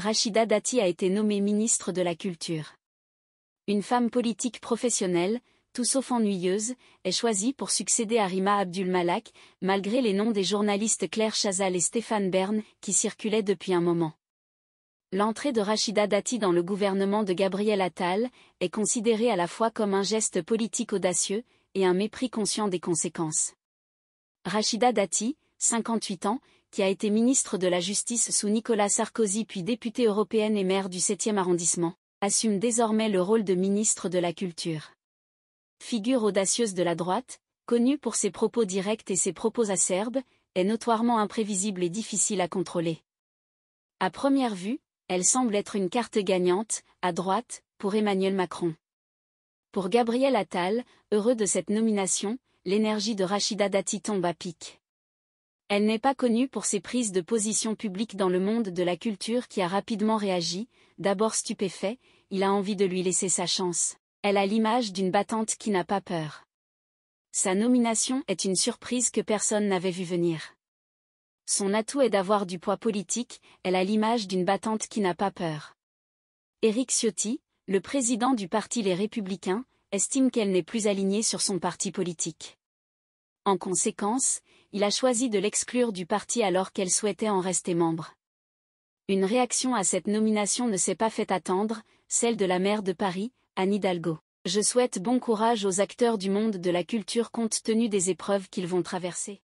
Rachida Dati a été nommée ministre de la Culture. Une femme politique professionnelle, tout sauf ennuyeuse, est choisie pour succéder à Rima Abdulmalak, malgré les noms des journalistes Claire Chazal et Stéphane Bern, qui circulaient depuis un moment. L'entrée de Rachida Dati dans le gouvernement de Gabriel Attal est considérée à la fois comme un geste politique audacieux et un mépris conscient des conséquences. Rachida Dati, 58 ans, qui a été ministre de la Justice sous Nicolas Sarkozy puis députée européenne et maire du 7e arrondissement, assume désormais le rôle de ministre de la Culture. Figure audacieuse de la droite, connue pour ses propos directs et ses propos acerbes, est notoirement imprévisible et difficile à contrôler. À première vue, elle semble être une carte gagnante, à droite, pour Emmanuel Macron. Pour Gabriel Attal, heureux de cette nomination, l'énergie de Rachida Dati tombe à pic. Elle n'est pas connue pour ses prises de position publiques dans le monde de la culture qui a rapidement réagi, d'abord stupéfait, il a envie de lui laisser sa chance. Elle a l'image d'une battante qui n'a pas peur. Sa nomination est une surprise que personne n'avait vu venir. Son atout est d'avoir du poids politique, elle a l'image d'une battante qui n'a pas peur. Éric Ciotti, le président du parti Les Républicains, estime qu'elle n'est plus alignée sur son parti politique. En conséquence, il a choisi de l'exclure du parti alors qu'elle souhaitait en rester membre. Une réaction à cette nomination ne s'est pas fait attendre, celle de la maire de Paris, Anne Hidalgo. Je souhaite bon courage aux acteurs du monde de la culture compte tenu des épreuves qu'ils vont traverser.